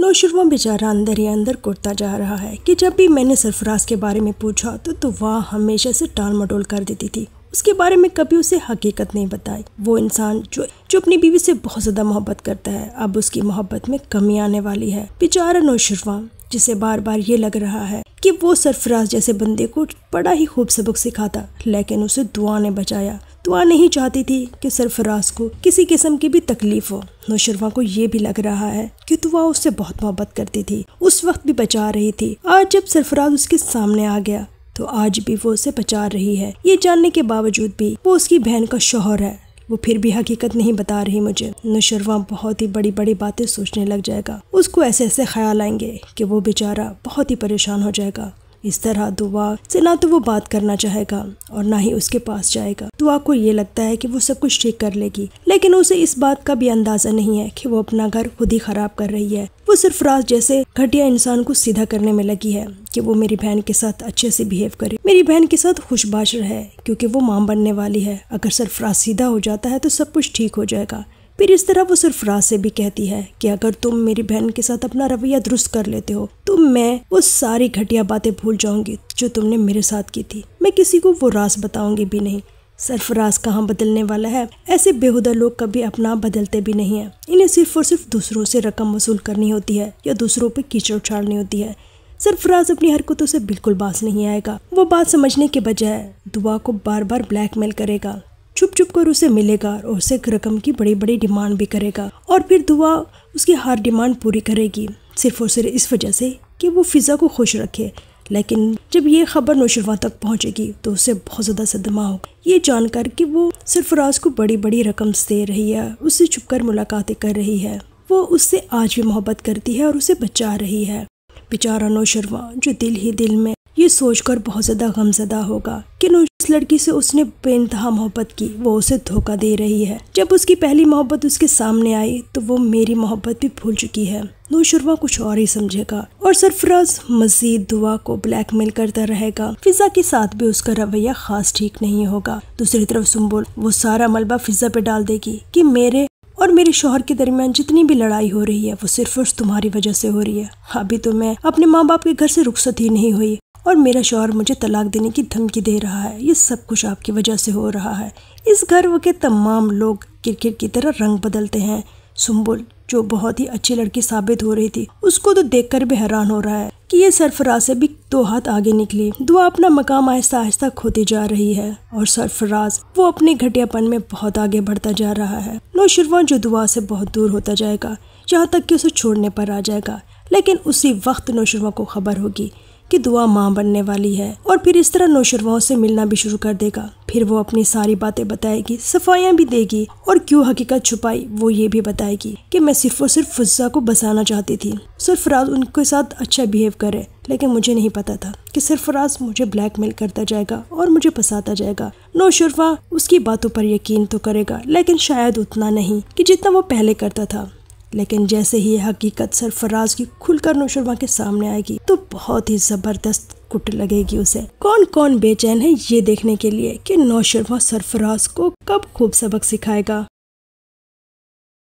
नौशरवा बेचारा अंदर ही अंदर कुर्ता जा रहा है कि जब भी मैंने सरफराज के बारे में पूछा तो तो वह हमेशा से टाल मटोल कर देती थी उसके बारे में कभी उसे हकीकत नहीं बताई वो इंसान जो जो अपनी बीवी से बहुत ज़्यादा मोहब्बत करता है अब उसकी मोहब्बत में कमी आने वाली है बेचारा नौशरवा जिसे बार बार ये लग रहा है कि वो सरफराज जैसे बंदे को बड़ा ही खूब सबक सिखाता लेकिन उसे दुआ ने बचाया दुआ नहीं चाहती थी कि सरफराज को किसी किस्म की भी तकलीफ हो नौशरवा को ये भी लग रहा है कि दुआ उससे बहुत मोहब्बत करती थी उस वक्त भी बचा रही थी आज जब सरफराज उसके सामने आ गया तो आज भी वो उसे बचा रही है ये जानने के बावजूद भी वो उसकी बहन का शोहर है वो फिर भी हकीकत नहीं बता रही मुझे नौशरवा बहुत ही बड़ी बड़ी बातें सोचने लग जाएगा उसको ऐसे ऐसे ख्याल आएंगे कि वो बेचारा बहुत ही परेशान हो जाएगा इस तरह दुआ से ना तो वो बात करना चाहेगा और ना ही उसके पास जाएगा दुआ तो को ये लगता है कि वो सब कुछ ठीक कर लेगी लेकिन उसे इस बात का भी अंदाजा नहीं है कि वो अपना घर खुद ही खराब कर रही है वो सिर्फ राज जैसे घटिया इंसान को सीधा करने में लगी है कि वो मेरी बहन के साथ अच्छे से बिहेव करे मेरी बहन के साथ खुशबाश रहे क्योंकि वो माम बनने वाली है अगर सरफराज सीधा हो जाता है तो सब कुछ ठीक हो जाएगा फिर इस तरह वो राज से भी कहती है कि अगर तुम मेरी बहन के साथ अपना रवैया दुरुस्त कर लेते हो तो मैं वो सारी घटिया बातें भूल जाऊंगी जो तुमने मेरे साथ की थी मैं किसी को वो रास बताऊंगी भी नहीं राज कहाँ बदलने वाला है ऐसे बेहुदा लोग कभी अपना बदलते भी नहीं है इन्हें सिर्फ और सिर्फ दूसरों से रकम वसूल करनी होती है या दूसरों पर कीचड़ उछाड़नी होती है सरफराज अपनी हरकतों से बिल्कुल बास नहीं आएगा वो बात समझने के बजाय दुआ को बार बार ब्लैकमेल करेगा छुप छुप कर उसे मिलेगा और उसे रकम की बड़ी बड़ी डिमांड भी करेगा और फिर दुआ उसकी हर डिमांड पूरी करेगी सिर्फ और सिर्फ इस वजह से कि वो फिज़ा को खुश रखे लेकिन जब ये खबर नौशरवा तक पहुंचेगी तो उसे बहुत ज़्यादा सदमा होगा ये जानकर कि वो सरफराज को बड़ी बड़ी रकम दे रही है उससे कर मुलाकातें कर रही है वो उससे आज भी मोहब्बत करती है और उसे बचा रही है बेचारा नौशरवा जो दिल ही दिल में ये सोचकर बहुत ज़्यादा गमजदा होगा कि उस लड़की से उसने बेनतहा मोहब्बत की वो उसे धोखा दे रही है जब उसकी पहली मोहब्बत उसके सामने आई तो वो मेरी मोहब्बत भी भूल चुकी है नोशरवा कुछ और ही समझेगा और सरफराज मजीद दुआ को ब्लैकमेल करता रहेगा फिजा के साथ भी उसका रवैया खास ठीक नहीं होगा दूसरी तरफ सुम्बुल वो सारा मलबा फिजा पे डाल देगी कि मेरे और मेरे शोहर के दरमियान जितनी भी लड़ाई हो रही है वो सिर्फ और तुम्हारी वजह से हो रही है अभी तो मैं अपने माँ बाप के घर से रुखसत ही नहीं हुई और मेरा शौहर मुझे तलाक देने की धमकी दे रहा है ये सब कुछ आपकी वजह से हो रहा है इस गर्व के तमाम लोग क्रिकेट की तरह रंग बदलते हैं सुम्बुल जो बहुत ही अच्छी लड़की साबित हो रही थी उसको तो देखकर भी हैरान हो रहा है कि ये सरफराज से भी दो हाथ आगे निकली दुआ अपना मकाम आहिस्ता आहिस्ता खोती जा रही है और सरफराज वो अपने घटियापन में बहुत आगे बढ़ता जा रहा है नौशरवा जो दुआ से बहुत दूर होता जाएगा जहाँ तक कि उसे छोड़ने पर आ जाएगा लेकिन उसी वक्त नौशरवा को खबर होगी कि दुआ माँ बनने वाली है और फिर इस तरह नौशरवाओं से मिलना भी शुरू कर देगा फिर वो अपनी सारी बातें बताएगी सफाइयाँ भी देगी और क्यों हकीकत छुपाई वो ये भी बताएगी कि मैं सिर्फ और सिर्फ फुज्जा को बसाना चाहती थी सरफराज उनके साथ अच्छा बिहेव करे लेकिन मुझे नहीं पता था कि सरफराज मुझे ब्लैकमेल करता जाएगा और मुझे फंसाता जाएगा नौशरवा उसकी बातों पर यकीन तो करेगा लेकिन शायद उतना नहीं कि जितना वो पहले करता था लेकिन जैसे ही हकीकत सरफराज की खुलकर नौशरमा के सामने आएगी तो बहुत ही जबरदस्त कुट लगेगी उसे कौन कौन बेचैन है ये देखने के लिए कि नौशरमा सरफराज को कब खूब सबक सिखाएगा